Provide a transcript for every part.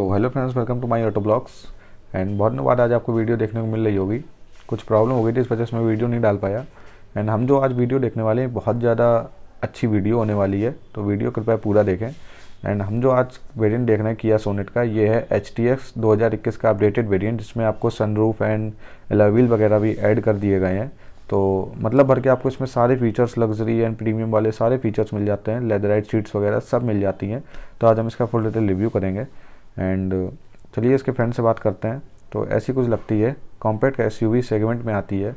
तो hello friends welcome to my auto blogs and बहुत दिनों बाद आज आपको वीडियो देखने को मिल रही होगी कुछ प्रॉब्लम हो गई थी इस वजह से मैं वीडियो नहीं डाल पाया एंड हम जो आज वीडियो देखने वाले हैं बहुत ज़्यादा अच्छी वीडियो होने वाली है तो वीडियो कृपया पूरा देखें एंड हम जो आज वेरियंट देख रहे हैं किया सोनेट का ये है एच टी एक्स दो हज़ार इक्कीस का अपडेटेड वेरियंट जिसमें आपको सनरूफ एंड एलावील वगैरह भी एड कर दिए गए हैं तो मतलब भर के आपको इसमें सारे फीचर्स लग्जरी एंड प्रीमियम वाले सारे फीचर्स मिल जाते हैं लेदराइट सीट्स वगैरह सब मिल जाती हैं तो आज हम इसका फुल डिटेल रिव्यू करेंगे एंड uh, चलिए इसके फ्रेंड से बात करते हैं तो ऐसी कुछ लगती है कॉम्पैक्ट का एस सेगमेंट में आती है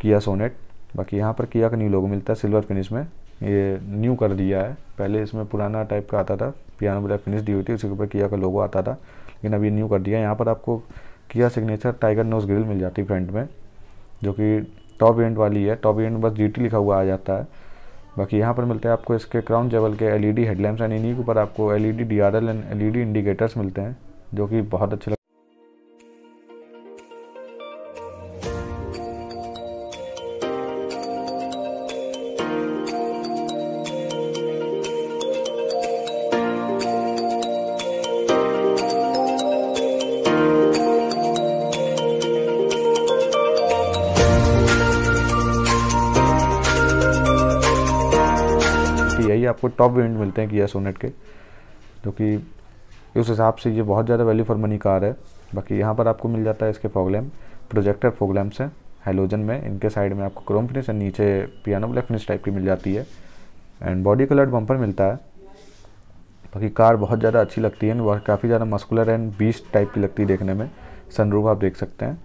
किया सोनेट बाकी यहाँ पर किया का न्यू लोगो मिलता है सिल्वर फिनिश में ये न्यू कर दिया है पहले इसमें पुराना टाइप का आता था पियानो ब्लैक फिनिश दी हुई थी उसके ऊपर किया का लोगो आता था लेकिन अभी न्यू कर दिया है यहाँ पर आपको Kia signature tiger nose grille मिल जाती है फ्रंट में जो कि टॉप एंड वाली है टॉप एंड बस जी लिखा हुआ आ जाता है बाकी यहाँ पर मिलते हैं आपको इसके क्राउन जेवल के एलईडी हेडलैम्प्स एंड इन्हीं के ऊपर आपको LED DRL and LED indicators मिलते हैं जो कि बहुत अच्छे आपको टॉप वेरियंट मिलते हैं किया सोनेट के जो कि उस हिसाब से ये बहुत ज़्यादा वैल्यू फॉर मनी कार है बाकी यहाँ पर आपको मिल जाता है इसके फॉगलैम प्रोजेक्टर फॉगलैम्स हैं हेलोजन में इनके साइड में आपको क्रोम फिनिश और नीचे पियानो ब्लैक फिनिश टाइप की मिल जाती है एंड बॉडी कलर्ड बम्पर मिलता है बाकी कार बहुत ज़्यादा अच्छी लगती है वह काफ़ी ज़्यादा मस्कुलर एंड बीस टाइप की लगती है देखने में सनरूफ आप देख सकते हैं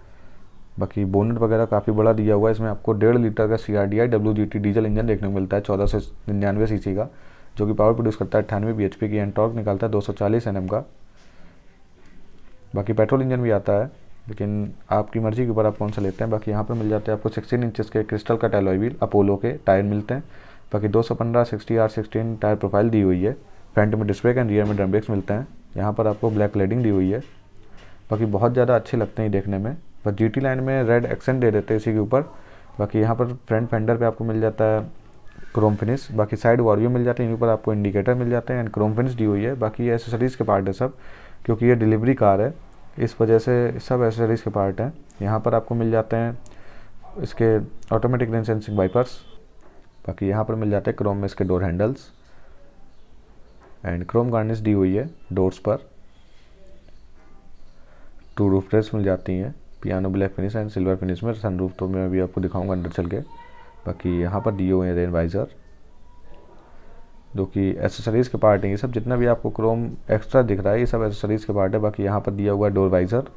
बाकी बोनट वगैरह काफ़ी बड़ा दिया हुआ है इसमें आपको डेढ़ लीटर का C R D I W G T diesel engine देखने को मिलता है चौदह सौ निन्यानवे सी सी का जो कि पावर प्रोड्यूस करता है अट्ठानवे बी एच पी की एंड टॉर्क निकालता है दो सौ चालीस एन एम का बाकी पेट्रोल इंजन भी आता है लेकिन आपकी मर्ज़ी के ऊपर आप कौन सा लेते हैं बाकी यहाँ पर मिल जाते हैं आपको सिक्सटीन इंचज़ के क्रिस्टल का टैलॉय व्हील अपोलो के टायर मिलते हैं बाकी दो सौ पंद्रह sixty R sixteen tyre profile दी हुई है फ्रंट में डिस्प्ले एंड रियर में ड्रम ब्रेक्स मिलते हैं यहाँ पर आपको ब्लैक लेडिंग दी हुई है बाकी बहुत ज़्यादा अच्छे लगते हैं देखने में बस जी लाइन में रेड एक्सेंट दे देते हैं इसी के ऊपर बाकी यहाँ पर फ्रंट फेंडर पे आपको मिल जाता है क्रोम फिनिश बाकी साइड वॉरियो मिल जाते हैं इनके ऊपर आपको इंडिकेटर मिल जाते हैं एंड क्रोम फिनिश दी हुई है बाकी ये एसेसरीज़ के पार्ट है सब क्योंकि ये डिलीवरी कार है इस वजह से सब एसेसरीज़ के पार्ट हैं यहाँ पर आपको मिल जाते हैं इसके ऑटोमेटिक रेंसेंसिंग वाइपर्स बाकी यहाँ पर मिल जाते हैं क्रोम में इसके door handles and chrome garnish दी हुई है डोर्स पर टू रूफ मिल जाती हैं piano black finish and silver finish में सनरूफ तो मैं अभी आपको दिखाऊंगा अंदर चल के बाकी यहाँ पर दिए हुए हैं रेन वाइज़र जो कि एसेसरीज़ के पार्ट हैं ये सब जितना भी आपको क्रोम एक्स्ट्रा दिख रहा है ये सब एसेसरीज़ के पार्ट है बाकी यहाँ पर दिया हुआ है डोर वाइज़र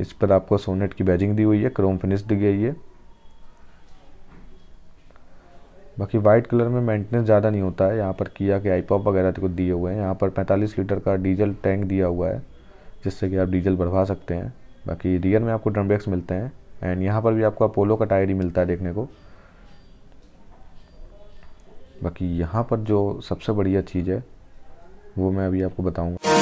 इस पर आपको सोनेट की बैजिंग दी हुई है क्रोम फिनिश दी गई है बाकी वाइट कलर में मेंटेनेंस ज़्यादा नहीं होता है यहाँ पर किया के आईपॉप वगैरह तो कुछ दिए हुए हैं यहाँ पर 45 लीटर का डीजल टैंक दिया हुआ है जिससे कि आप डीजल बढ़वा सकते हैं बाकी रियर में आपको ड्रम ब्रेक्स मिलते हैं एंड यहाँ पर भी आपको अपोलो का टायर ही मिलता है देखने को बाकी यहाँ पर जो सबसे बढ़िया चीज़ है वो मैं अभी आपको बताऊंगा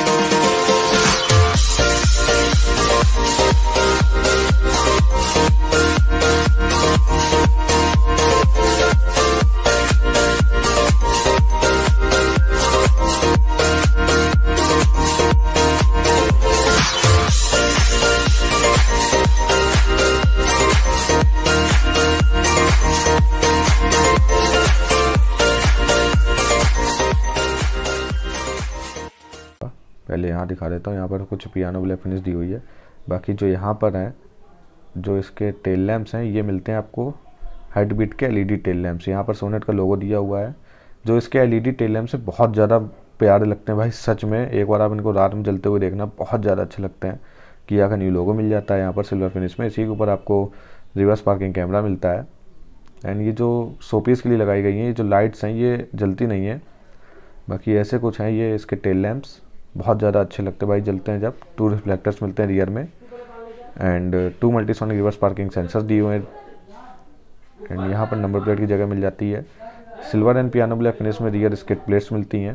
दिखा देता हूँ यहाँ पर कुछ पियानो ब्लैक फिनिश दी हुई है बाकी जो यहाँ पर हैं जो इसके टेल लैम्प्स हैं ये मिलते हैं आपको हेड बीट के एलईडी टेल लैम्प्स यहाँ पर सोनेट का लोगो दिया हुआ है जो इसके एलईडी टेल लैम्प से बहुत ज़्यादा प्यारे लगते हैं भाई सच में एक बार आप इनको रात में जलते हुए देखना बहुत ज़्यादा अच्छे लगते हैं कि का न्यू लोगो मिल जाता है यहाँ पर सिल्वर फिनिश में इसी के ऊपर आपको रिवर्स पार्किंग कैमरा मिलता है एंड ये जो सोपीस के लिए लगाई गई हैं ये जो लाइट्स हैं ये जलती नहीं है बाकी ऐसे कुछ हैं ये इसके टेल लैम्प्स बहुत ज़्यादा अच्छे लगते भाई जलते हैं जब टू रिफ्लेक्टर्स मिलते हैं रियर में and two multisonic reverse parking sensors दिए हुए हैं एंड यहाँ पर नंबर प्लेट की जगह मिल जाती है silver and piano black finish में रियर स्केट प्लेट्स मिलती हैं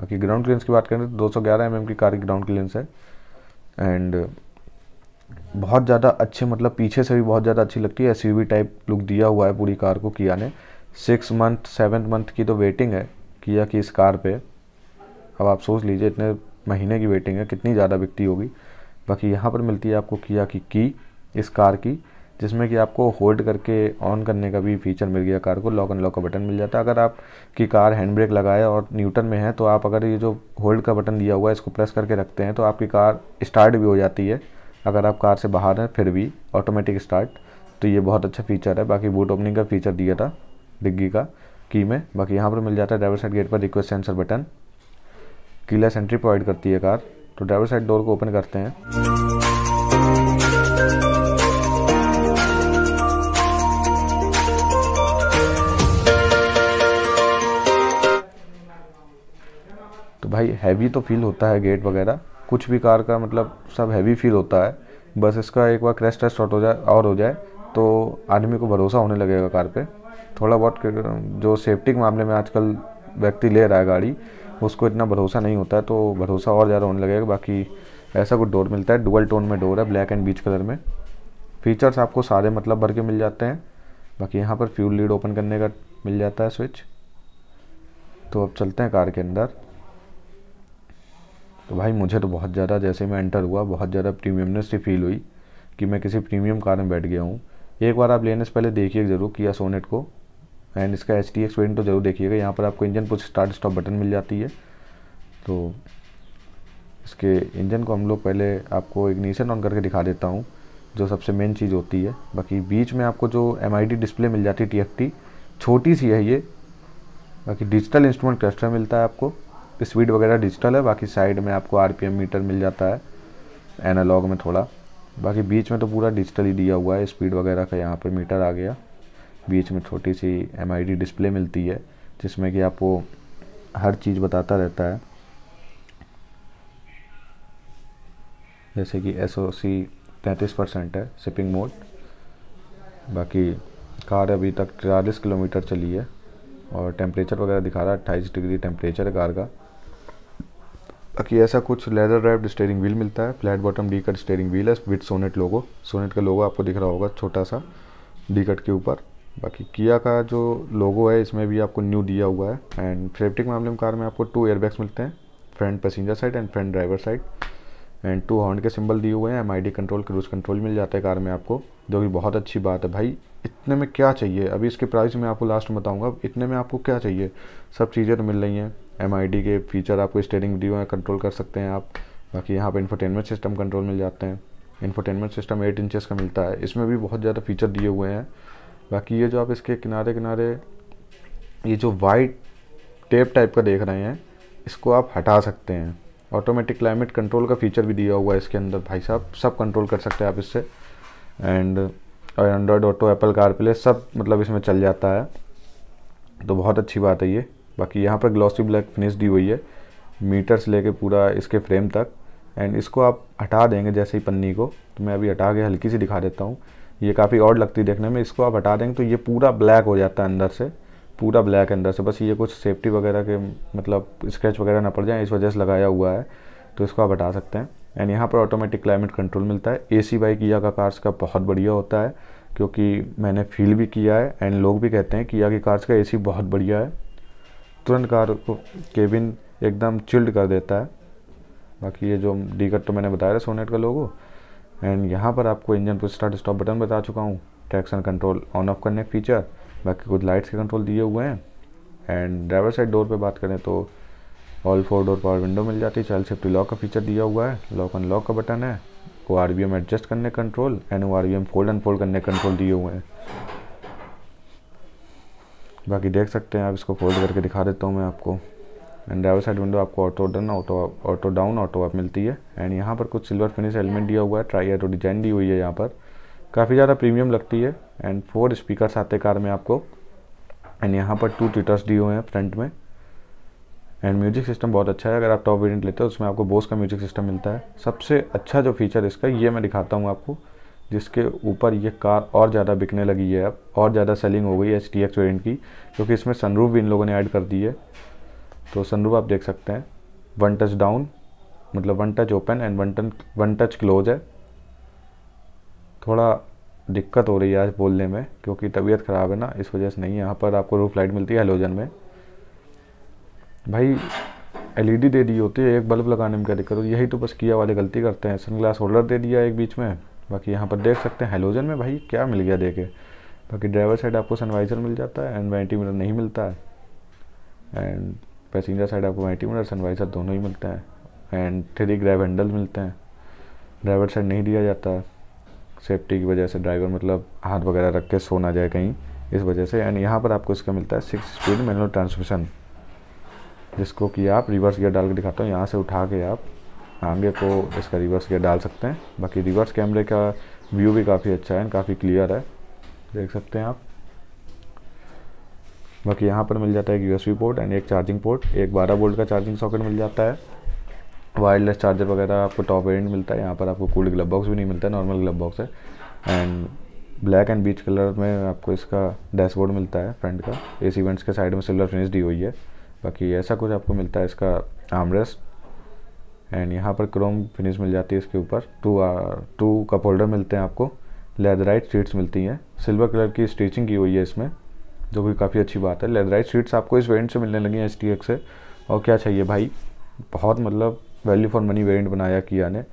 बाकी ग्राउंड क्लियरेंस की बात करें तो दो सौ mm की कार की ग्राउंड क्लियरेंस है एंड uh, बहुत ज़्यादा अच्छे मतलब पीछे से भी बहुत ज़्यादा अच्छी लगती है एस टाइप लुक दिया हुआ है पूरी कार को किया ने सिक्स मंथ सेवन मंथ की तो वेटिंग है किया कि इस कार पर अब आप सोच लीजिए इतने महीने की वेटिंग है कितनी ज़्यादा बिकती होगी बाकी यहाँ पर मिलती है आपको किया की की इस कार की जिसमें कि आपको होल्ड करके ऑन करने का भी फीचर मिल गया कार को लॉक एंड लॉक का बटन मिल जाता है अगर आप की कार हैंड ब्रेक लगाए और न्यूटन में है तो आप अगर ये जो होल्ड का बटन दिया हुआ है इसको प्रेस करके रखते हैं तो आपकी कार स्टार्ट भी हो जाती है अगर आप कार से बाहर हैं फिर भी ऑटोमेटिक स्टार्ट तो ये बहुत अच्छा फीचर है बाकी बूट ओपनिंग का फीचर दिया था डिग्गी का की में बाकी यहाँ पर मिल जाता है ड्राइवर साइड गेट पर request sensor button keyless entry provide करती है कार तो ड्राइवर साइड डोर को ओपन करते हैं तो भाई हैवी तो फील होता है गेट वगैरह कुछ भी कार का मतलब सब हैवी फील होता है बस इसका एक बार क्रैश टेस्ट हो जाए और हो जाए तो आदमी को भरोसा होने लगेगा कार पे थोड़ा बहुत जो सेफ्टी के मामले में आजकल व्यक्ति ले रहा है गाड़ी उसको इतना भरोसा नहीं होता है तो भरोसा और ज़्यादा होने लगेगा बाकी ऐसा कुछ डोर मिलता है डुअल टोन में डोर है ब्लैक एंड बीच कलर में फीचर्स आपको सारे मतलब भर के मिल जाते हैं बाकी यहाँ पर फ्यूल लीड ओपन करने का मिल जाता है स्विच तो अब चलते हैं कार के अंदर तो भाई मुझे तो बहुत ज़्यादा जैसे मैं एंटर हुआ बहुत ज़्यादा प्रीमियमनेस से फील हुई कि मैं किसी प्रीमियम कार में बैठ गया हूँ एक बार आप लेने से पहले देखिए ज़रूर किया सोनेट को एंड इसका एच टी एक्स तो जरूर देखिएगा यहाँ पर आपको engine push start stop button मिल जाती है तो इसके इंजन को हम लोग पहले आपको इग्निशन ऑन करके दिखा देता हूँ जो सबसे मेन चीज़ होती है बाकी बीच में आपको जो एम डिस्प्ले मिल जाती है टी छोटी सी है ये बाकी डिजिटल इंस्ट्रूमेंट क्लस्टर मिलता है आपको स्पीड वगैरह डिजिटल है बाकी साइड में आपको आर मीटर मिल जाता है एनालॉग में थोड़ा बाकी बीच में तो पूरा डिजिटल ही दिया हुआ है स्पीड वगैरह का यहाँ पर मीटर आ गया बीच में छोटी सी एम डिस्प्ले मिलती है जिसमें कि आपको हर चीज़ बताता रहता है जैसे कि एस ओ सी तैंतीस परसेंट है शिपिंग मोड बाकी कार अभी तक चालीस किलोमीटर चली है और टेम्परेचर वगैरह दिखा रहा है अट्ठाईस डिग्री टेम्परेचर है कार का बाकी ऐसा कुछ लेदर रैप स्टेयरिंग व्हील मिलता है flat bottom D cut steering wheel है विथ सोनेट लोगो सोनेट का लोगो आपको दिख रहा होगा छोटा सा डी कट के ऊपर बाकी किया का जो लोगो है इसमें भी आपको न्यू दिया हुआ है एंड सेफ्टी के मामले में कार में आपको टू एयरबैग्स मिलते हैं front passenger side and front driver side and two horn के सिंबल दिए हुए हैं एम कंट्रोल क्रूज कंट्रोल मिल जाता है कार में आपको जो कि बहुत अच्छी बात है भाई इतने में क्या चाहिए अभी इसके प्राइस में आपको लास्ट में बताऊँगा इतने में आपको क्या चाहिए सब चीज़ें तो मिल रही हैं एम के फीचर आपको स्टेयरिंग दिए हुए हैं कंट्रोल कर सकते हैं आप बाकी यहाँ पर इन्फोटेनमेंट सिस्टम कंट्रोल मिल जाते हैं इन्फोटेनमेंट सिस्टम एट इंचज़ का मिलता है इसमें भी बहुत ज़्यादा फीचर दिए हुए हैं बाकी ये जो आप इसके किनारे किनारे ये जो वाइट टेप टाइप का देख रहे हैं इसको आप हटा सकते हैं ऑटोमेटिक क्लाइमेट कंट्रोल का फीचर भी दिया हुआ है इसके अंदर भाई साहब सब कंट्रोल कर सकते हैं आप इससे एंड और Android auto Apple car play सब मतलब इसमें चल जाता है तो बहुत अच्छी बात है ये बाकी यहाँ पर ग्लॉसी ब्लैक फिनिश दी हुई है मीटर से लेके पूरा इसके फ्रेम तक एंड इसको आप हटा देंगे जैसे ही पन्नी को तो मैं अभी हटा के हल्की सी दिखा देता हूँ ये काफ़ी और लगती है देखने में इसको आप हटा देंगे तो ये पूरा ब्लैक हो जाता है अंदर से पूरा ब्लैक अंदर से बस ये कुछ सेफ्टी वगैरह के मतलब स्क्रैच वगैरह ना पड़ जाए इस वजह से लगाया हुआ है तो इसको आप हटा सकते हैं एंड यहाँ पर ऑटोमेटिक क्लाइमेट कंट्रोल मिलता है ए सी बाई किया का कार्स का बहुत बढ़िया होता है क्योंकि मैंने फील भी किया है एंड लोग भी कहते हैं किया की कार्स का ए सी बहुत बढ़िया है तुरंत कार को केबिन एकदम चिल्ड कर देता है बाकी ये जो डीगट तो मैंने बताया था सोनेट का लोगो एंड यहाँ पर आपको इंजन को स्टार्ट स्टॉप बटन बता चुका हूँ ट्रैक्शन कंट्रोल ऑन ऑफ करने फीचर बाकी कुछ लाइट्स के कंट्रोल दिए हुए हैं एंड ड्राइवर साइड डोर पे बात करें तो all four door power window मिल जाती है चाइल्ड सेफ्टी लॉक का फीचर दिया हुआ है लॉक अन लॉक का बटन है वो आर एडजस्ट करने कंट्रोल एंड वो आर फोल्ड एंड फोल्ड करने कंट्रोल दिए हुए हैं बाकी देख सकते हैं आप इसको फोल्ड करके दिखा देता हूँ मैं आपको एंड ड्राइवर साइड विंडो आपको auto done auto auto down auto up मिलती है एंड यहाँ पर कुछ सिल्वर फिनिश एलिमेंट दिया हुआ है ट्राई एरो डिजाइन दी हुई है यहाँ पर काफ़ी ज़्यादा प्रीमियम लगती है एंड फोर स्पीकर आते कार में आपको एंड यहाँ पर टू ट्विटर्स दिए हुए हैं फ्रंट में एंड म्यूजिक सिस्टम बहुत अच्छा है अगर आप टॉप वेरियंट लेते हो उसमें आपको बोस का म्यूजिक सिस्टम मिलता है सबसे अच्छा जो फीचर इसका ये मैं दिखाता हूँ आपको जिसके ऊपर ये कार और ज़्यादा बिकने लगी है अब और ज़्यादा सेलिंग हो गई है एच टी एक्स वेरियंट की क्योंकि इसमें सनरूफ भी इन लोगों ने ऐड कर दी है तो सनरूफ आप देख सकते हैं वन टच डाउन मतलब one touch open and one ton one touch close है थोड़ा दिक्कत हो रही है आज बोलने में क्योंकि तबीयत ख़राब है ना इस वजह से नहीं यहाँ पर आपको रूफ लाइट मिलती है हेलोजन में भाई एलईडी e दे दी होती है एक बल्ब लगाने में क्या दिक्कत होती है यही तो बस किया वाले गलती करते हैं सन ग्लास होल्डर दे दिया एक बीच में बाकी यहाँ पर देख सकते हैं हेलोजन में भाई क्या मिल गया देखे बाकी ड्राइवर साइड आपको सनवाइज़र मिल जाता है एंड वेंटीमीटर नहीं मिलता है एंड पैसेंजर साइड आपको वैटी और सनवाइज दोनों ही मिलता है एंड थ्री ग्रैब हैंडल मिलते हैं ड्राइवर साइड नहीं दिया जाता है सेफ्टी की वजह से ड्राइवर मतलब हाथ वगैरह रख के सो ना जाए कहीं इस वजह से एंड यहाँ पर आपको इसका मिलता है सिक्स स्पीड मैनुअल ट्रांसमिशन जिसको कि आप रिवर्स गियर डाल के दिखाता हूँ यहाँ से उठा के आप आगे को इसका रिवर्स गियर डाल सकते हैं बाकी रिवर्स कैमरे का व्यू भी काफ़ी अच्छा है काफ़ी क्लियर है देख सकते हैं आप बाकी यहाँ पर मिल जाता है एक यूएसबी पोर्ट एंड एक चार्जिंग पोर्ट एक 12 वोल्ट का चार्जिंग सॉकेट मिल जाता है वायरलेस चार्जर वगैरह आपको टॉप एंड मिलता है यहाँ पर आपको कूल्ड ग्लब बॉक्स भी नहीं मिलता है नॉर्मल ग्लब बॉक्स है and black and beige colour में आपको इसका डैशबोर्ड मिलता है फ्रंट का ए सी के साइड में सिल्वर फिनिश दी हुई है बाकी ऐसा कुछ आपको मिलता है इसका आमरेस एंड यहाँ पर क्रोम फिनिश मिल जाती है इसके ऊपर टू टू कप होल्डर मिलते हैं आपको लेदराइट सीट्स मिलती हैं सिल्वर कलर की स्टिचिंग की हुई है इसमें जो भी काफ़ी अच्छी बात है लेदराइज सीट्स आपको इस वेरियंट से मिलने लगी हैं एस से और क्या चाहिए भाई बहुत मतलब वैल्यू फॉर मनी वेरियंट बनाया किया ने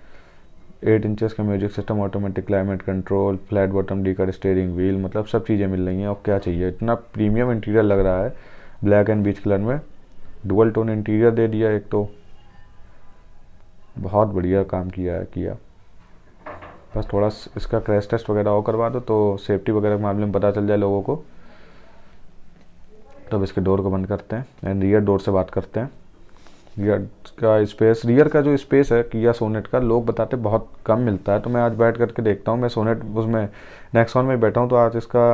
एट इंचज़ का music system automatic climate control flat bottom D cut steering wheel मतलब सब चीज़ें मिल रही हैं और क्या चाहिए इतना प्रीमियम इंटीरियर लग रहा है ब्लैक एंड बीच कलर में डुअल टोन इंटीरियर दे दिया एक तो बहुत बढ़िया काम किया है किया बस थोड़ा इसका क्रैश टेस्ट वगैरह और करवा दो तो सेफ्टी वगैरह के मामले में पता चल जाए लोगों को तो अब इसके डोर को बंद करते हैं एंड रियर डोर से बात करते हैं रियर का स्पेस रियर का जो स्पेस है किया सोनेट का लोग बताते बहुत कम मिलता है तो मैं आज बैठ करके देखता हूँ मैं सोनेट उसमें नेक्सॉन में बैठा हूँ तो आज इसका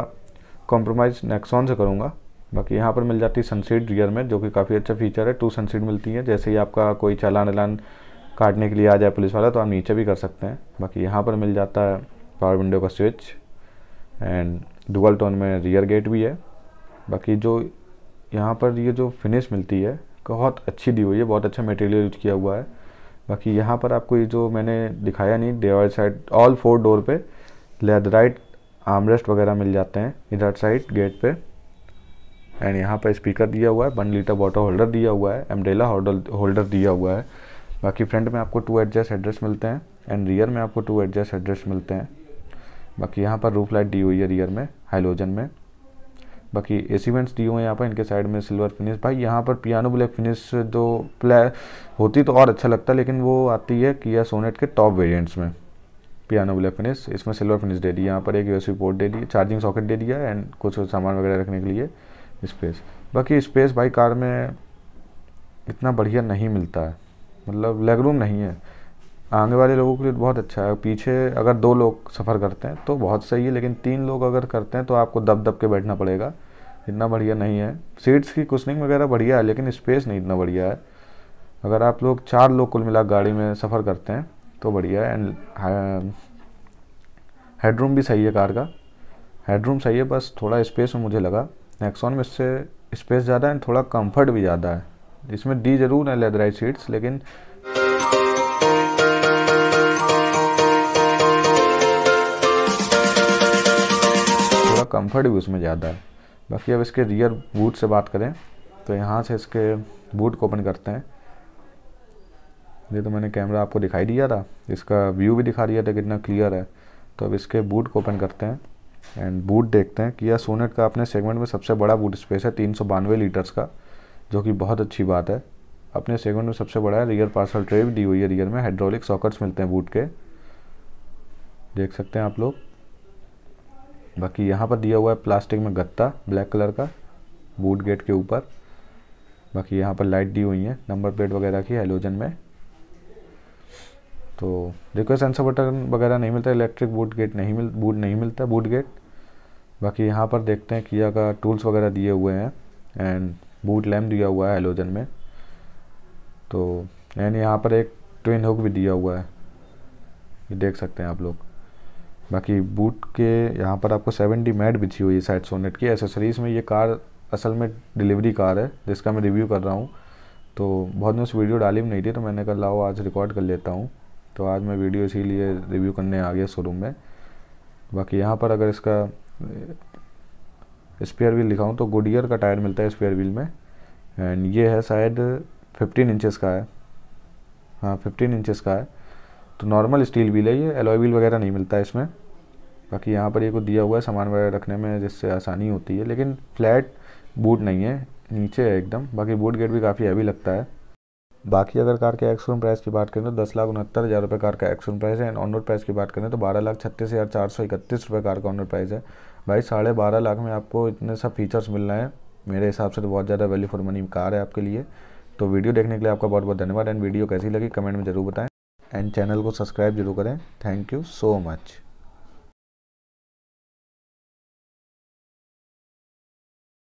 कॉम्प्रोमाइज़ नेक्सॉन से करूँगा बाकी यहाँ पर मिल जाती है सनसीड रियर में जो कि काफ़ी अच्छा फीचर है टू सनसीड मिलती है जैसे ही आपका कोई चालान एलान काटने के लिए आ जाए पुलिस वाला तो आप नीचे भी कर सकते हैं बाकी यहाँ पर मिल जाता है पावर विंडो का स्विच एंड डुअल टोन में रियर गेट भी है बाकी जो यहाँ पर ये जो फिनिश मिलती है बहुत अच्छी दी हुई है बहुत अच्छा मटेरियल यूज किया हुआ है बाकी यहाँ पर आपको ये जो मैंने दिखाया नहीं driver side all four door पे लेदराइट आर्मरेस्ट वगैरह मिल जाते हैं इधर साइड गेट पे एंड यहाँ पर स्पीकर दिया हुआ है वन लीटर वाटर होल्डर दिया हुआ है एमडेला होल्डर दिया हुआ है बाकी फ्रंट में आपको टू एडजस्ट एड्रेस मिलते हैं एंड रियर में आपको टू एडजस्ट एड्रेस मिलते हैं बाकी यहाँ पर रूफ लाइट दी हुई है रियर में हाइलोजन में बाकी वेंट्स दिए हुए हैं यहाँ पर इनके साइड में सिल्वर फिनिश भाई यहाँ पर पियानो ब्लैक फिनिश जो प्ले होती तो और अच्छा लगता लेकिन वो आती है किया सोनेट के टॉप वेरियंट्स में पियानो ब्लैक फिनिश इसमें सिल्वर फिनिश दे दी यहाँ पर एक यूएसबी पोर्ट दे दी चार्जिंग सॉकेट दे दिया एंड कुछ सामान वगैरह रखने के लिए स्पेस बाकी स्पेस भाई कार में इतना बढ़िया नहीं मिलता है मतलब लेगरूम नहीं है आगे वाले लोगों के लिए बहुत अच्छा है पीछे अगर दो लोग सफ़र करते हैं तो बहुत सही है लेकिन तीन लोग अगर करते हैं तो आपको दब दब के बैठना पड़ेगा इतना बढ़िया नहीं है सीट्स की कुशनिंग वगैरह बढ़िया है लेकिन स्पेस नहीं इतना बढ़िया है अगर आप लोग चार लोग कुल मिला गाड़ी में सफ़र करते हैं तो बढ़िया है एंड हाँ, हेडरूम भी सही है कार का हेडरूम सही है बस थोड़ा स्पेस में मुझे लगा नेक्सॉन में इससे स्पेस ज़्यादा है थोड़ा कंफर्ट भी ज़्यादा है इसमें डी ज़रूर है लेदराइज सीट्स लेकिन कंफर्ट भी उसमें ज़्यादा है बाकी अब इसके रियर बूट से बात करें तो यहाँ से इसके बूट को ओपन करते हैं ये तो मैंने कैमरा आपको दिखाई दिया था इसका व्यू भी दिखा दिया था कितना क्लियर है तो अब इसके बूट को ओपन करते हैं एंड बूट देखते हैं कि यह सोनेट का अपने सेगमेंट में सबसे बड़ा बूट स्पेस है तीन लीटर्स का जो कि बहुत अच्छी बात है अपने सेगमेंट में सबसे बड़ा है रियर पार्सल ट्रे भी दी हुई है रियर में हाइड्रोलिक सॉकर्स मिलते हैं बूट के देख सकते हैं आप लोग बाकी यहाँ पर दिया हुआ है प्लास्टिक में गत्ता ब्लैक कलर का बूट गेट के ऊपर बाकी यहाँ पर लाइट दी हुई है नंबर प्लेट वगैरह की हेलोजन में तो देखो सेंसर बटन वगैरह नहीं मिलता इलेक्ट्रिक बूट गेट नहीं मिल बूट नहीं मिलता बूट गेट बाकी यहाँ पर देखते हैं किया का टूल्स वगैरह दिए हुए हैं एंड बूट लैम्प दिया हुआ है हेलोजन में तो एंड यहाँ पर एक ट्विन हुक भी दिया हुआ है ये देख सकते हैं आप लोग बाकी बूट के यहाँ पर आपको 70 मैट बिछी हुई है साइड सोनेट की एसेसरीज़ में ये कार असल में डिलीवरी कार है जिसका मैं रिव्यू कर रहा हूँ तो बहुत दिन उस वीडियो डाली भी नहीं थी तो मैंने कहा लाओ आज रिकॉर्ड कर लेता हूँ तो आज मैं वीडियो इसीलिए रिव्यू करने आ गया शोरूम में बाकी यहाँ पर अगर इसका स्पेयर व्हील दिखाऊँ तो तो गुडियर का टायर मिलता है स्पेयर व्हील में एंड ये है शायद फिफ्टीन इंचज़ का है हाँ फिफ्टीन इंचज़ का है तो नॉर्मल स्टील व्हील है ये एलॉय व्हील वगैरह नहीं मिलता है इसमें बाकी यहाँ पर ये कुछ दिया हुआ है सामान वगैरह रखने में जिससे आसानी होती है लेकिन फ्लैट बूट नहीं है नीचे है एकदम बाकी बूट गेट भी काफ़ी हैवी लगता है बाकी अगर कार के एक्सरूम प्राइस की बात करें तो दस लाख उनहत्तर हज़ार रुपये कार का एक्सरूम प्राइस है एंड ऑन रोड प्राइस की बात करें तो बारह लाख छत्तीस हज़ार चार सौ इकतीस रुपये कार का ऑन रोड प्राइस है भाई साढ़े बारह लाख में आपको इतने सब फीचर्स मिल रहे हैं मेरे हिसाब से तो बहुत ज़्यादा वैल्यू फॉर मनी कार है आपके लिए तो वीडियो देखने के लिए आपका बहुत बहुत धन्यवाद एंड वीडियो कैसी लगी कमेंट में जरूर बताएं एंड चैनल को सब्सक्राइब जरूर करें थैंक यू सो मच